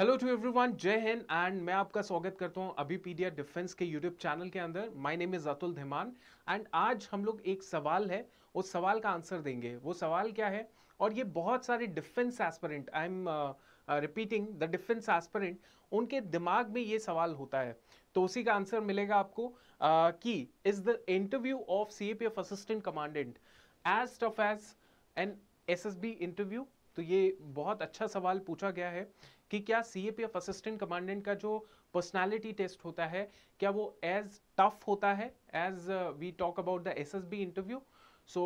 Hello to everyone जय Hind and मैं आपका स्वागत करता हूं अभी पीडिया डिफेंस के यूट्यूब चैनल के अंदर my name is Atul Dhiman and आज हम लोग एक सवाल है उस सवाल का आंसर देंगे वो सवाल क्या है और ये बहुत सारे defence aspirant I am repeating the defence aspirant उनके दिमाग में ये सवाल होता है तो उसी का आंसर मिलेगा आपको uh, कि is the interview of C A P F assistant commandant as tough as an S S B interview तो ये बहुत अच्छा सवाल पूछा गया है कि क्या सीएपीएफ असिस्टेंट कमांडेंट का जो पर्सनालिटी टेस्ट होता है क्या वो एज टफ होता है as we talk about the SSB interview so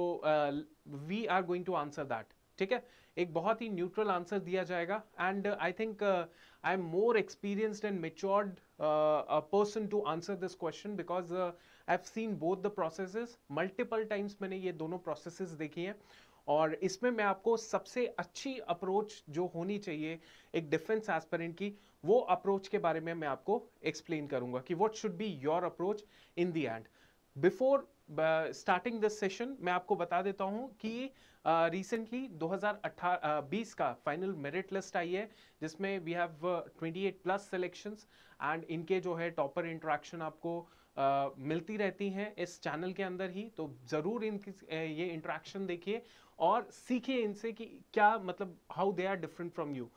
we are going to answer that ठीक है एक बहुत ही न्यूट्रल आंसर दिया जाएगा and I think I am more experienced and matured person to answer this question because I have seen both the processes multiple times मैंने ये दोनों प्रोसेसेस देखी हैं और इसमें मैं आपको सबसे अच्छी अप्रोच जो होनी चाहिए एक डिफेंस एस्पेरेंट की वो अप्रोच के बारे में मैं आपको एक्सप्लेन करूंगा कि what should be your approach in the end before starting this session मैं आपको बता देता हूं कि रिसेंटली uh, 2018 uh, का फाइनल मेरिट लिस्ट आई है जिसमें we have 28 plus selections and इनके जो है टॉपर इंट्रैक्शन आपको uh, मिलती रहती हैं इस चैनल के अंदर ही तो ज़रूर इनकी uh, ये इंट्रैक्शन देखिए और सीखे इनसे कि क्या मतलब how they are different from you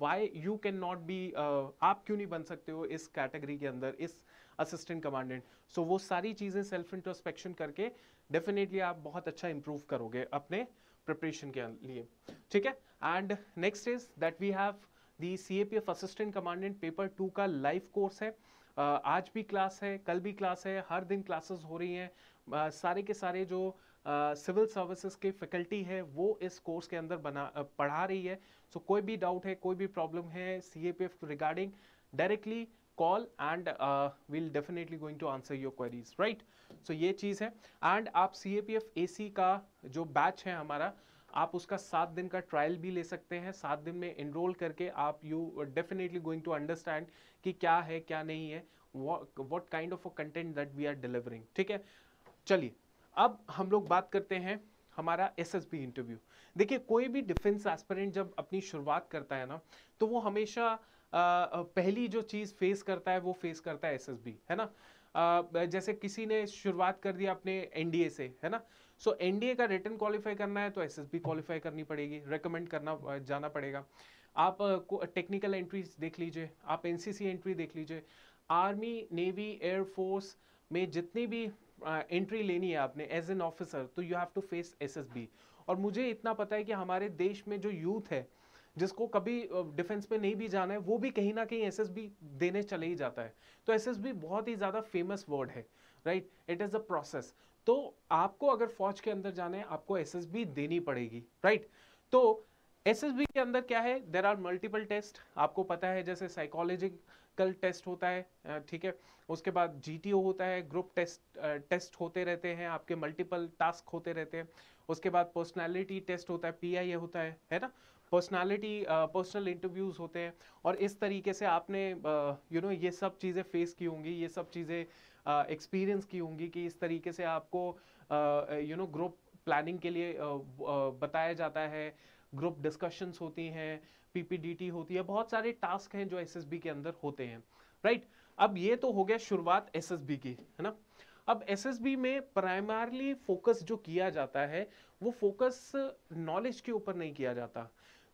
why you can not be आप क्यों नहीं बन सकते हो इस कैटेगरी के अंदर इस असिस्टेंट कमांडेंट सो वो सारी चीज़ें सेल्फ इंट्रोस्पेक्शन करके डेफिनेटली आप बहुत अच्छा इम्प्रूव करोगे अपने प्रिपरेशन के अं-, लिए ठीक है and next is that we have the C A P F assistant commandant paper two का लाइव कोर्स है uh, आज भी क्लास है कल भी क्लास है हर दिन क्लासेस हो रही हैं uh, सारे के सारे जो uh, सिविल uh, सर्विसेज की फैकल्टी है वो इस कोर्स के अंदर बना पढ़ा रही है सो so, कोई भी डाउट है कोई भी प्रॉब्लम है C A P F regarding directly call and we'll definitely going to answer your queries right so ये चीज़ है एंड आप C A P F A सी का जो बैच है हमारा आप उसका सात दिन का ट्रायल भी ले सकते हैं सात दिन में इनरोल करके आप you definitely going to understand कि क्या है क्या नहीं है what kind of a content that we are delivering ठीक है चलिए अब हम लोग बात करते हैं हमारा एसएसबी इंटरव्यू देखिए कोई भी डिफेंस एस्पिरेंट जब अपनी शुरुआत करता है ना तो वो हमेशा पहली जो चीज़ फेस करता है वो फेस करता है एसएसबी है ना आ, जैसे किसी ने शुरुआत कर दिया अपने एनडीए से है ना सो so, एनडीए का रिटर्न क्वालिफाई करना है तो एसएसबी क्वालिफाई करनी पड़ेगी रिकमेंड करना जाना पड़ेगा आप टेक्निकल एंट्रीज देख लीजिए आप एनसीसी एंट्री देख लीजिए आर्मी नेवी एयरफोर्स में जितनी भी एंट्री लेनी है आपने एज एन ऑफिसर तो you have to face S S B और मुझे इतना पता है कि हमारे देश में जो यूथ है जिसको कभी डिफेंस में नहीं भी जाना है वो भी कहीं ना कहीं एस एस बी देने चले ही जाता है तो एस एस बी बहुत ही ज़्यादा फेमस वर्ड है right it is a process तो आपको अगर फौज के अंदर जाना है आपको एस एस बी देनी पड़ेगी राइट तो एस एस बी के अंदर क्या है देर आर मल्टीपल टेस्ट आपको पता है जैसे साइकोलॉजी कल टेस्ट होता है ठीक है उसके बाद जी होता है ग्रुप टेस्ट टेस्ट होते रहते हैं आपके मल्टीपल टास्क होते रहते हैं उसके बाद पर्सनैलिटी टेस्ट होता है पी होता है है ना पर्सनालिटी पर्सनल इंटरव्यूज़ होते हैं और इस तरीके से आपने you uh, know you know, ये सब चीज़ें फेस की होंगी ये सब चीज़ें एक्सपीरियंस uh, की होंगी कि इस तरीके से आपको यू नो ग्रुप प्लानिंग के लिए uh, बताया जाता है ग्रुप डिस्कशंस होती हैं पीपीडीटी होती है बहुत सारे टास्क हैं जो एसएसबी के अंदर होते हैं राइट अब ये तो हो गया शुरुआत एसएसबी की है ना अब एसएसबी में प्राइमरली फोकस जो किया जाता है वो फोकस नॉलेज के ऊपर नहीं किया जाता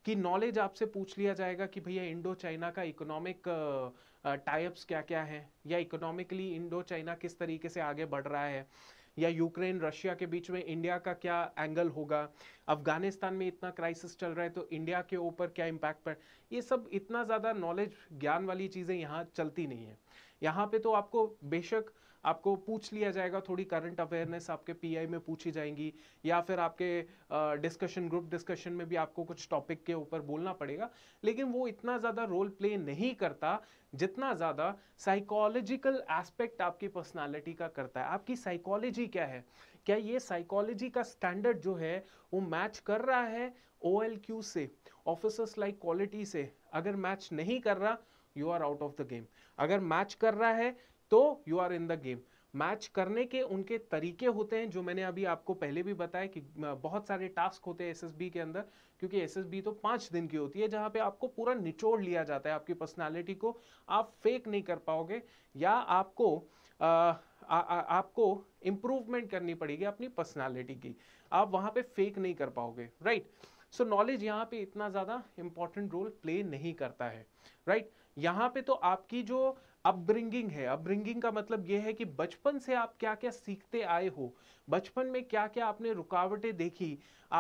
कि नॉलेज आपसे पूछ लिया जाएगा कि भैया इंडो चाइना का इकोनॉमिक टाइप्स क्या क्या है या इकोनॉमिकली इंडो चाइना किस तरीके से आगे बढ़ रहा है या यूक्रेन रशिया के बीच में इंडिया का क्या एंगल होगा अफगानिस्तान में इतना क्राइसिस चल रहा है तो इंडिया के ऊपर क्या इम्पैक्ट पड़ ये सब इतना ज़्यादा नॉलेज ज्ञान वाली चीज़ें यहाँ चलती नहीं है यहाँ पे तो आपको बेशक आपको पूछ लिया जाएगा थोड़ी करंट अवेयरनेस आपके पीआई में पूछी जाएंगी या फिर आपके डिस्कशन ग्रुप डिस्कशन में भी आपको कुछ टॉपिक के ऊपर बोलना पड़ेगा लेकिन वो इतना ज़्यादा रोल प्ले नहीं करता जितना ज़्यादा साइकोलॉजिकल एस्पेक्ट आपकी पर्सनालिटी का करता है आपकी साइकोलॉजी क्या है क्या ये साइकोलॉजी का स्टैंडर्ड जो है वो मैच कर रहा है ओ से ऑफिसर्स लाइक क्वालिटी से अगर मैच नहीं कर रहा you are out of the game अगर मैच कर रहा है तो you are in the game match करने के उनके तरीके होते हैं जो मैंने अभी आपको पहले भी बताया कि बहुत सारे टास्क होते हैं एस के अंदर क्योंकि एस तो पाँच दिन की होती है जहाँ पे आपको पूरा निचोड़ लिया जाता है आपकी पर्सनालिटी को आप फेक नहीं कर पाओगे या आपको आ, आ, आ, आपको इम्प्रूवमेंट करनी पड़ेगी अपनी पर्सनैलिटी की आप वहाँ पर फेक नहीं कर पाओगे राइट सो नॉलेज यहाँ पे इतना ज़्यादा इम्पॉर्टेंट रोल प्ले नहीं करता है राइट right? यहाँ पे तो आपकी जो अपब्रिंगिंग है अपब्रिंगिंग का मतलब यह है कि बचपन से आप क्या क्या सीखते आए हो बचपन में क्या क्या आपने रुकावटें देखी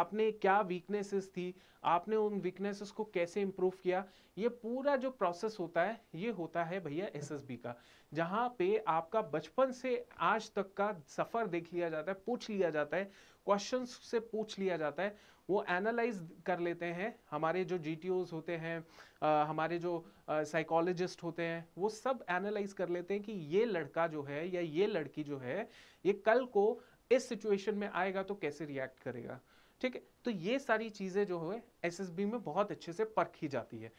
आपने क्या वीकनेसेस थी आपने उन वीकनेसेस को कैसे इम्प्रूव किया ये पूरा जो प्रोसेस होता है ये होता है भैया एसएसबी का जहाँ पे आपका बचपन से आज तक का सफ़र देख लिया जाता है पूछ लिया जाता है क्वेश्चन से पूछ लिया जाता है वो एनालाइज कर लेते हैं हमारे जो जी होते हैं आ, हमारे जो साइकोलॉजिस्ट होते हैं वो सब एनालाइज कर लेते हैं कि ये लड़का जो है या ये लड़की जो है ये कल को इस सिचुएशन में आएगा तो कैसे रिएक्ट करेगा ठीक है तो ये सारी चीज़ें जो है बी में बहुत अच्छे से परखी जाती है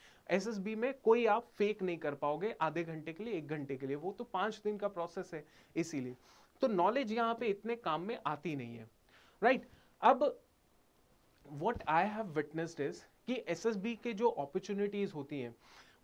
बी में कोई आप फेक नहीं कर पाओगे आधे घंटे के लिए एक घंटे के लिए वो तो पाँच दिन का प्रोसेस है इसीलिए तो नॉलेज यहाँ पे इतने काम में आती नहीं है राइट right? अब what I have witnessed is कि एस के जो अपॉर्चुनिटीज़ होती हैं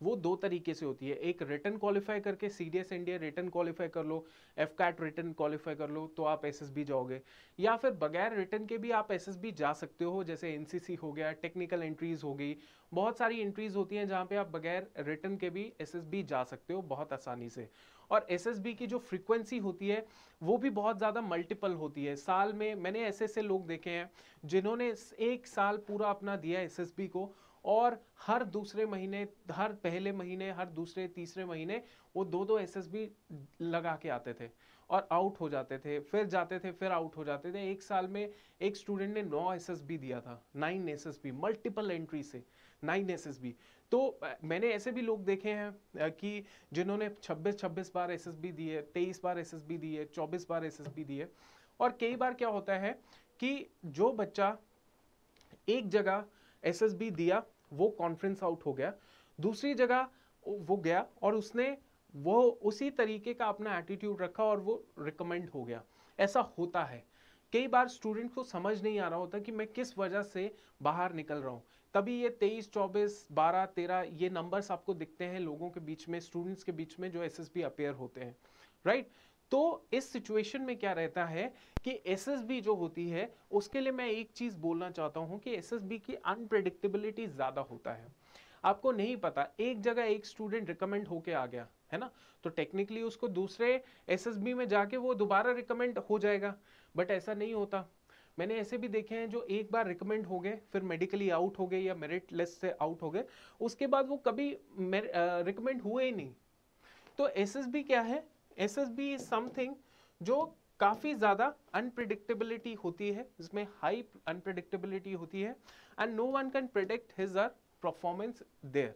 वो दो तरीके से होती है एक रिटर्न क्वालिफाई करके C D S India written qualify कर लो एफ कैट रिटर्न क्वालिफाई कर लो तो आप एस एस बी जाओगे या फिर बगैर रिटर्न के भी आप एस एस बी जा सकते हो जैसे एन सी सी हो गया टेक्निकल एंट्रीज हो गई बहुत सारी एंट्रीज होती हैं जहाँ पे आप बगैर रिटर्न के भी एस एस बी जा सकते हो बहुत आसानी से और एस एस बी की जो फ्रीक्वेंसी होती है वो भी बहुत ज़्यादा मल्टीपल होती है साल में मैंने ऐसे ऐसे लोग देखे हैं जिन्होंने एक साल पूरा अपना दिया एस एस बी को और हर दूसरे महीने हर पहले महीने हर दूसरे तीसरे महीने वो दो दो बी लगा के आते थे और आउट हो जाते थे फिर जाते थे फिर आउट हो जाते थे एक साल में एक स्टूडेंट ने नौ बी दिया था नाइन बी मल्टीपल एंट्री से नाइन बी तो मैंने ऐसे भी लोग देखे हैं कि जिन्होंने 26 26 बार बी दिए 23 बार बी दिए 24 बार बी दिए और कई बार क्या होता है कि जो बच्चा एक जगह बी दिया वो कॉन्फ्रेंस आउट हो गया दूसरी जगह वो गया और उसने वो उसी तरीके का अपना एटीट्यूड रखा और वो रिकमेंड हो गया ऐसा होता है कई बार स्टूडेंट को समझ नहीं आ रहा होता कि मैं किस वजह से बाहर निकल रहा हूँ तभी ये तेईस चौबीस बारह तेरह ये नंबर्स आपको दिखते हैं लोगों के बीच में स्टूडेंट्स के बीच में जो एस एस होते हैं राइट right? तो इस सिचुएशन में क्या रहता है कि एसएसबी जो होती है उसके लिए मैं एक चीज़ बोलना चाहता हूँ कि एसएसबी की अनप्रडिक्टेबिलिटी ज़्यादा होता है आपको नहीं पता एक जगह एक स्टूडेंट रिकमेंड होके आ गया है ना तो टेक्निकली उसको दूसरे एसएसबी में जाके वो दोबारा रिकमेंड हो जाएगा बट ऐसा नहीं होता मैंने ऐसे भी देखे हैं जो एक बार रिकमेंड हो गए फिर मेडिकली आउट हो गए या मेरिट लिस्ट से आउट हो गए उसके बाद वो कभी रिकमेंड हुए ही नहीं तो एसएसबी क्या है S S B is something जो काफ़ी ज़्यादा अनप्रिडिक्टेबिलिटी होती है जिसमें हाई अनप्रिडिक्टेबिलिटी होती है and no one can predict his or performance there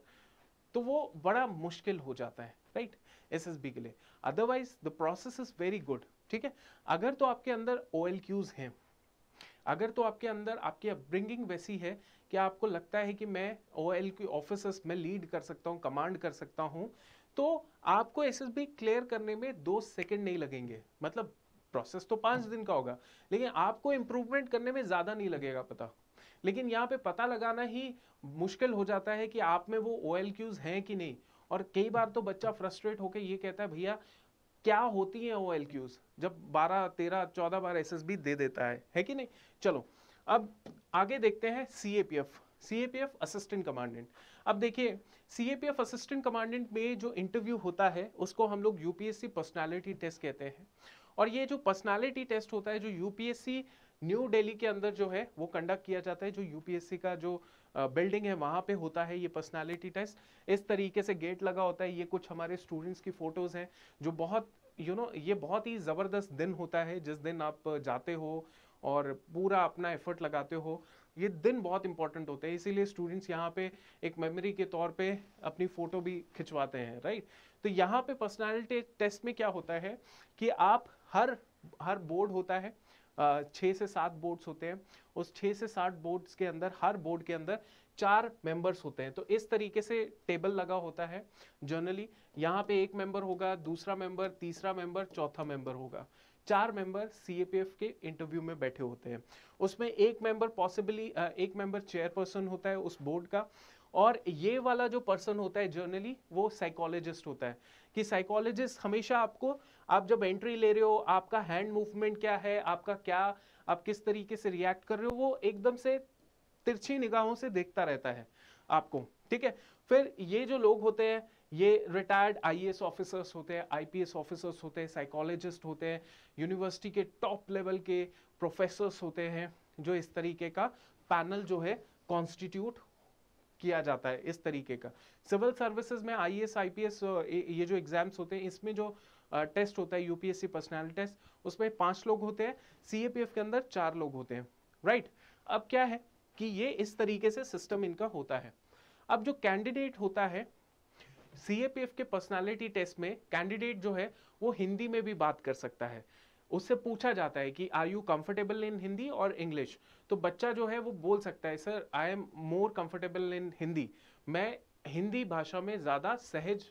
तो वो बड़ा मुश्किल हो जाता है राइट एस एस बी के लिए otherwise the process is very good ठीक है अगर तो आपके अंदर ओ एल क्यूज हैं अगर तो आपके अंदर आपकी अपब्रिंगिंग वैसी है कि आपको लगता है कि मैं ओ एल क्यू ऑफिसर्स में लीड कर सकता हूँ कमांड कर सकता हूँ तो आपको एस एस बी क्लियर करने में दो सेकेंड नहीं लगेंगे मतलब प्रोसेस तो पांच दिन का होगा लेकिन आपको इम्प्रूवमेंट करने में ज़्यादा नहीं लगेगा पता लेकिन यहाँ पे पता लगाना ही मुश्किल हो जाता है कि आप में वो ओ एल क्यूज हैं कि नहीं और कई बार तो बच्चा फ्रस्ट्रेट होकर ये कहता है भैया क्या होती है ओ एल क्यूज जब बारह तेरह चौदह बार एस एस बी दे देता है है कि नहीं चलो अब आगे देखते हैं C A P F C A P F assistant commandant अब देखिए C A P F assistant commandant में जो इंटरव्यू होता है उसको हम लोग U P S C personality test कहते हैं और ये जो पर्सनैलिटी टेस्ट होता है जो U P S C new Delhi के अंदर जो है वो कंडक्ट किया जाता है जो यूपीएससी का जो बिल्डिंग है वहाँ पे होता है ये पर्सनैलिटी टेस्ट इस तरीके से गेट लगा होता है ये कुछ हमारे स्टूडेंट्स की फ़ोटोज़ हैं जो बहुत यू you नो know, ये बहुत ही ज़बरदस्त दिन होता है जिस दिन आप जाते हो और पूरा अपना एफर्ट लगाते हो ये दिन बहुत इंपॉर्टेंट होते हैं इसीलिए स्टूडेंट्स यहाँ पे एक मेमोरी के तौर पे अपनी फ़ोटो भी खिंचवाते हैं राइट तो यहाँ पे पर्सनालिटी टेस्ट में क्या होता है कि आप हर हर बोर्ड होता है छः से सात बोर्ड्स होते हैं उस छः से सात बोर्ड्स के अंदर हर बोर्ड के अंदर चार मेंबर्स होते हैं तो इस तरीके से टेबल लगा होता है जनरली यहाँ पे एक मेंबर होगा दूसरा मेंबर तीसरा मेंबर चौथा मेंबर होगा चार मेंबर सीएपीएफ के इंटरव्यू में बैठे होते हैं उसमें एक मेंबर पॉसिबली एक मेंबर चेयरपर्सन होता है उस बोर्ड का और ये वाला जो पर्सन होता है जर्नली वो साइकोलॉजिस्ट होता है कि साइकोलॉजिस्ट हमेशा आपको आप जब एंट्री ले रहे हो आपका हैंड मूवमेंट क्या है आपका क्या आप किस तरीके से रिएक्ट कर रहे हो वो एकदम से तिरछी निगाहों से देखता रहता है आपको ठीक है फिर ये जो लोग होते हैं ये रिटायर्ड आईएएस ऑफिसर्स होते हैं आईपीएस ऑफिसर्स होते हैं साइकोलॉजिस्ट होते हैं यूनिवर्सिटी के टॉप लेवल के प्रोफेसर्स होते हैं जो इस तरीके का पैनल जो है कॉन्स्टिट्यूट किया जाता है इस तरीके का सिविल सर्विसेज में I S I P S ये जो एग्जाम्स होते हैं इसमें जो टेस्ट होता है यूपीएससी पर्सनैलिटी टेस्ट उसमें पांच लोग होते हैं सीएपीएफ के अंदर चार लोग होते हैं राइट अब क्या है कि ये इस तरीके से सिस्टम इनका होता है अब जो कैंडिडेट होता है सीएपीएफ के पर्सनालिटी टेस्ट में कैंडिडेट जो है वो हिंदी में भी बात कर सकता है उससे पूछा जाता है कि are you comfortable in Hindi और इंग्लिश तो बच्चा जो है वो बोल सकता है sir I am more comfortable in Hindi मैं हिंदी भाषा में ज़्यादा सहज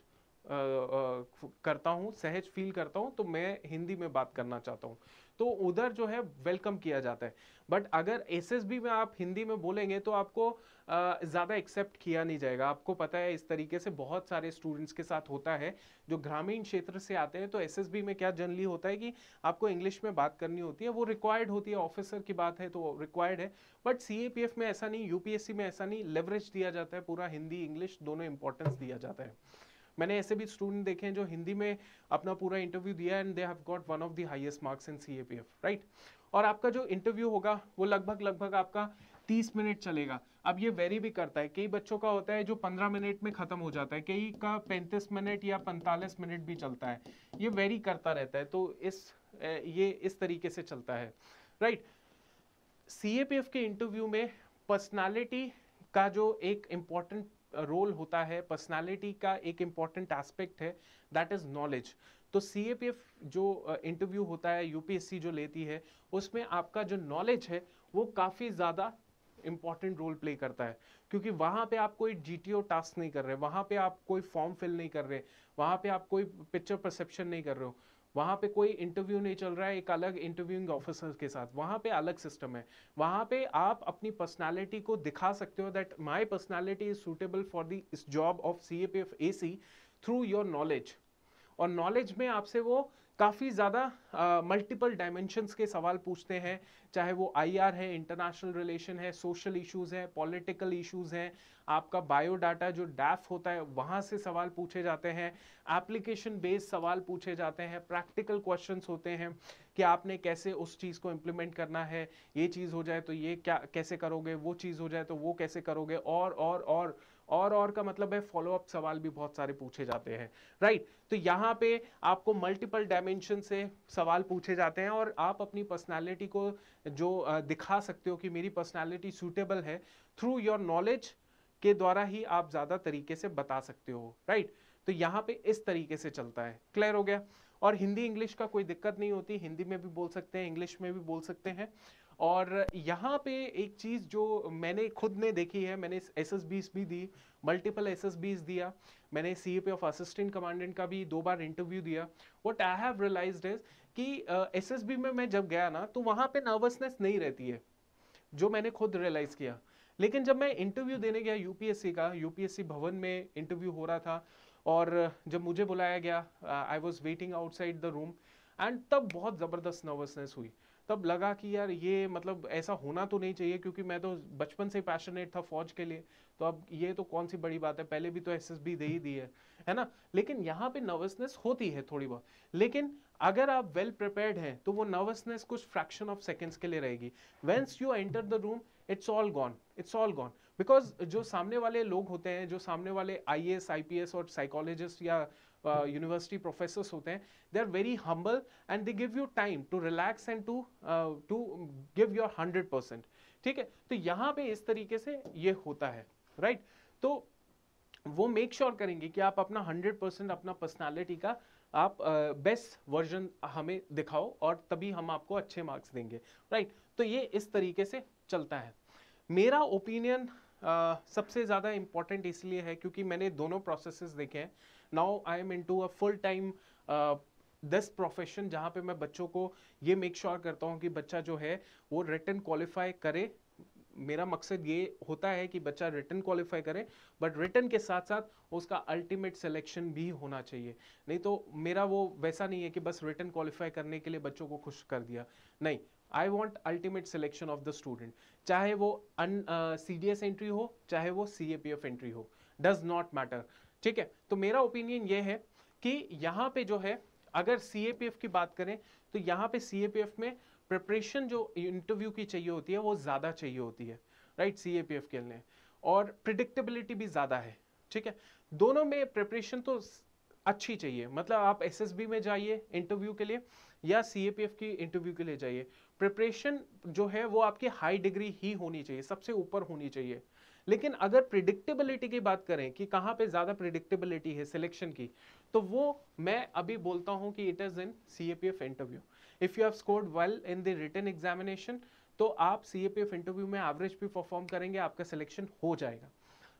आ, आ, करता हूँ सहज फील करता हूँ तो मैं हिंदी में बात करना चाहता हूँ तो उधर जो है वेलकम किया जाता है बट अगर एस में आप हिंदी में बोलेंगे तो आपको ज़्यादा एक्सेप्ट किया नहीं जाएगा आपको पता है इस तरीके से बहुत सारे स्टूडेंट्स के साथ होता है जो ग्रामीण क्षेत्र से आते हैं तो एसएसबी में क्या जनरली होता है कि आपको इंग्लिश में बात करनी होती है वो रिक्वायर्ड होती है ऑफिसर की बात है तो रिक्वायर्ड है बट सी में ऐसा नहीं यूपीएससी में ऐसा नहीं लेवरेज दिया जाता है पूरा हिंदी इंग्लिश दोनों इंपॉर्टेंस दिया जाता है मैंने ऐसे भी स्टूडेंट देखे हैं जो हिंदी में अपना पूरा इंटरव्यू दिया and they have got one of the highest marks in C right और आपका जो इंटरव्यू होगा वो लगभग लगभग आपका तीस मिनट चलेगा अब ये वेरी भी करता है कई बच्चों का होता है जो 15 मिनट में ख़त्म हो जाता है कई का 35 मिनट या 45 मिनट भी चलता है ये वेरी करता रहता है तो इस ये इस तरीके से चलता है राइट सी के इंटरव्यू में पर्सनैलिटी का जो एक इम्पॉर्टेंट रोल होता है पर्सनैलिटी का एक इम्पॉर्टेंट एस्पेक्ट है दैट इज़ नॉलेज तो सी जो इंटरव्यू होता है यूपीएससी जो लेती है उसमें आपका जो नॉलेज है वो काफ़ी ज़्यादा इंपॉर्टेंट रोल प्ले करता है क्योंकि वहाँ पे आप कोई जी टास्क नहीं कर रहे वहाँ पे आप कोई फॉर्म फिल नहीं कर रहे वहाँ पे आप कोई पिक्चर परसेप्शन नहीं कर रहे हो वहाँ पे कोई इंटरव्यू नहीं चल रहा है एक अलग इंटरव्यूइंग ऑफिसर के साथ वहाँ पे अलग सिस्टम है वहाँ पे आप अपनी पर्सनालिटी को दिखा सकते हो that my personality is suitable for the इस job of C A P F A C through your knowledge और नॉलेज में आपसे वो काफ़ी ज़्यादा मल्टीपल डायमेंशंस के सवाल पूछते हैं चाहे वो आईआर है इंटरनेशनल रिलेशन है सोशल इश्यूज हैं पॉलिटिकल इश्यूज हैं आपका बायोडाटा जो डैफ होता है वहाँ से सवाल पूछे जाते हैं एप्लीकेशन बेस्ड सवाल पूछे जाते हैं प्रैक्टिकल क्वेश्चंस होते हैं कि आपने कैसे उस चीज़ को इम्प्लीमेंट करना है ये चीज़ हो जाए तो ये क्या कैसे करोगे वो चीज़ हो जाए तो वो कैसे करोगे और और और और और का मतलब है अप सवाल भी बहुत सारे पूछे जाते हैं राइट तो यहाँ पे आपको मल्टीपल डायमेंशन से सवाल पूछे जाते हैं और आप अपनी पर्सनैलिटी को जो दिखा सकते हो कि मेरी पर्सनैलिटी सूटेबल है थ्रू योर नॉलेज के द्वारा ही आप ज़्यादा तरीके से बता सकते हो राइट तो यहाँ पे इस तरीके से चलता है क्लियर हो गया और हिंदी इंग्लिश का कोई दिक्कत नहीं होती हिंदी में भी बोल सकते हैं इंग्लिश में भी बोल सकते हैं और यहाँ पे एक चीज़ जो मैंने खुद ने देखी है मैंने एस एस बीस भी दी मल्टीपल एस एस बीस दिया मैंने C A P of assistant commandant का भी दो बार इंटरव्यू दिया what I have realise is कि एस एस बी में मैं जब गया ना तो वहाँ पे नर्वसनेस नहीं रहती है जो मैंने खुद रियलाइज़ किया लेकिन जब मैं इंटरव्यू देने गया यू पी एस सी का यूपीएससी भवन में इंटरव्यू हो रहा था और जब मुझे बुलाया गया I was waiting outside the room and तब बहुत ज़बरदस्त नर्वसनेस हुई तब लगा कि यार ये मतलब ऐसा होना तो नहीं चाहिए क्योंकि मैं तो बचपन से पैशनेट था फौज के लिए तो अब ये तो कौन सी बड़ी बात है पहले भी तो एस एस बी दे ही दी है है ना लेकिन यहाँ पे नर्वसनेस होती है थोड़ी बहुत लेकिन अगर आप वेल प्रिपेयर्ड हैं तो वो नर्वसनेस कुछ फ्रैक्शन ऑफ सेकेंड्स के लिए रहेगी once you enter the room it's all gone it's all gone because जो सामने वाले लोग होते हैं जो सामने वाले I S I P S और साइकोलॉजिस्ट या यूनिवर्सिटी uh, प्रोफेसर्स होते हैं they are very humble and they give you time to relax and to to give your hundred percent ठीक है तो यहाँ पे इस तरीके से ये होता है राइट right? तो वो मेक श्योर sure करेंगे कि आप अपना हंड्रेड परसेंट अपना पर्सनैलिटी का आप बेस्ट uh, वर्जन हमें दिखाओ और तभी हम आपको अच्छे मार्क्स देंगे राइट right? तो ये इस तरीके से चलता है मेरा ओपिनियन सबसे ज़्यादा इम्पॉर्टेंट इसलिए है क्योंकि मैंने दोनों प्रोसेसेस देखे हैं now I am into a full time this profession जहाँ पे मैं बच्चों को ये मेक श्योर sure करता हूँ कि बच्चा जो है वो रिटर्न क्वालिफाई करे मेरा मकसद ये होता है कि बच्चा रिटर्न क्वालिफाई करे बट रिटर्न के साथ साथ उसका अल्टीमेट सिलेक्शन भी होना चाहिए नहीं तो मेरा वो वैसा नहीं है कि बस रिटर्न क्वालिफाई करने के लिए बच्चों को खुश कर दिया नहीं I want ultimate selection of the student चाहे वो अन सी डी एस एंट्री हो चाहे वो C A P F entry हो डज नॉट मैटर ठीक है तो मेरा ओपिनियन ये है कि यहाँ पे जो है अगर सी ए पी एफ की बात करें तो यहाँ पे सी ए पी एफ में प्रिपरेशन जो इंटरव्यू की चाहिए होती है वो ज़्यादा चाहिए होती है right C A P F के लिए और प्रिडिक्टेबिलिटी भी ज़्यादा है ठीक है दोनों में प्रिपरेशन तो अच्छी चाहिए मतलब आप एस एस बी में जाइए इंटरव्यू के लिए या सी ए पी एफ की इंटरव्यू के लिए जाइए प्रिपरेशन जो है वो आपकी हाई डिग्री ही होनी चाहिए सबसे ऊपर होनी चाहिए लेकिन अगर प्रिडिक्टेबिलिटी की बात करें कि कहाँ पे ज़्यादा प्रिडिक्टेबिलिटी है सिलेक्शन की तो वो मैं अभी बोलता हूँ कि it is in C A P F interview if you have scored well in the written examination तो आप C A P F interview में एवरेज भी परफॉर्म करेंगे आपका सिलेक्शन हो जाएगा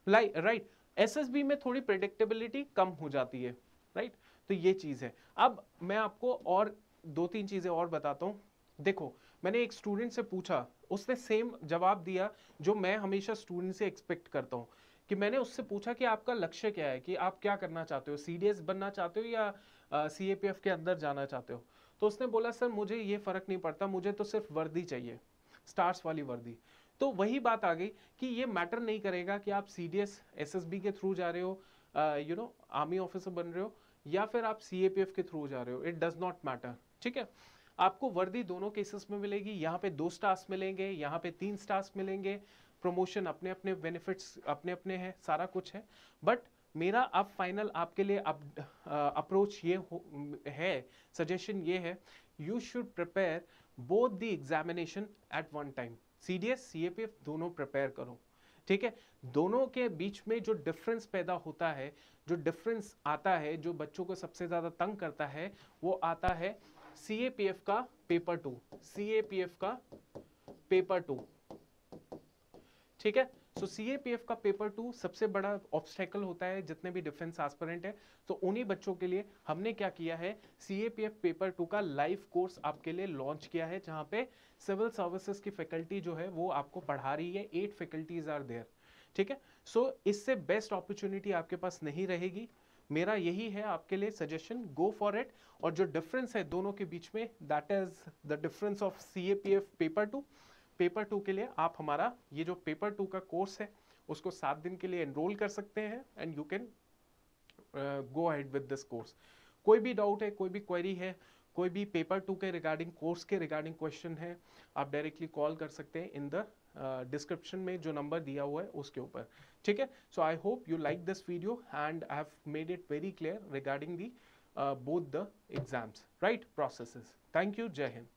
like right S S B में थोड़ी प्रिडिक्टेबिलिटी कम हो जाती है राइट right? तो ये चीज़ है अब मैं आपको और दो तीन चीज़ें और बताता हूँ देखो मैंने एक स्टूडेंट से पूछा उसने सेम जवाब दिया जो मैं हमेशा स्टूडेंट से एक्सपेक्ट करता हूँ कि मैंने उससे पूछा कि आपका लक्ष्य क्या है कि आप क्या करना चाहते हो सी बनना चाहते हो या सी uh, के अंदर जाना चाहते हो तो उसने बोला सर मुझे ये फ़र्क नहीं पड़ता मुझे तो सिर्फ वर्दी चाहिए स्टार्स वाली वर्दी तो वही बात आ गई कि ये मैटर नहीं करेगा कि आप सी डी के थ्रू जा रहे हो यू नो आर्मी ऑफिसर बन रहे हो या फिर आप सी के थ्रू जा रहे हो इट डज़ नॉट मैटर ठीक है आपको वर्दी दोनों केसेस में मिलेगी यहाँ पे दो स्टार्स मिलेंगे यहाँ पे तीन स्टार्स मिलेंगे प्रमोशन अपने अपने बेनिफिट्स अपने अपने हैं सारा कुछ है बट मेरा अब फाइनल आपके लिए अप, आ, अप्रोच ये है सजेशन ये है you should prepare both the examination at one time C D S C A P F दोनों प्रिपेयर करो ठीक है दोनों के बीच में जो डिफरेंस पैदा होता है जो डिफरेंस आता है जो बच्चों को सबसे ज़्यादा तंग करता है वो आता है सी का पेपर टू सी का पेपर टू ठीक है सो सी का पेपर टू सबसे बड़ा ऑब्स्टेकल होता है जितने भी डिफेंस एस्पिरेंट है तो उन्हीं बच्चों के लिए हमने क्या किया है सी पेपर टू का लाइव कोर्स आपके लिए लॉन्च किया है जहां पे सिविल सर्विसेज की फैकल्टी जो है वो आपको पढ़ा रही है एट फैकल्टीज आर देयर ठीक है सो so, इससे बेस्ट अपॉर्चुनिटी आपके पास नहीं रहेगी मेरा यही है आपके लिए सजेशन गो फॉर इट और जो डिफरेंस है दोनों के बीच में that is the difference of C A P F paper two paper two के लिए आप हमारा ये जो पेपर टू का कोर्स है उसको सात दिन के लिए एनरोल कर सकते हैं and you can go ahead with this course कोई भी डाउट है कोई भी क्वेरी है कोई भी पेपर टू के रिगार्डिंग कोर्स के रिगार्डिंग क्वेश्चन है आप डायरेक्टली कॉल कर सकते हैं इन द डिस्क्रिप्शन में जो नंबर दिया हुआ है उसके ऊपर ठीक है so I hope you like this video and I have made it very clear regarding the both the exams right processes thank you Jai Hind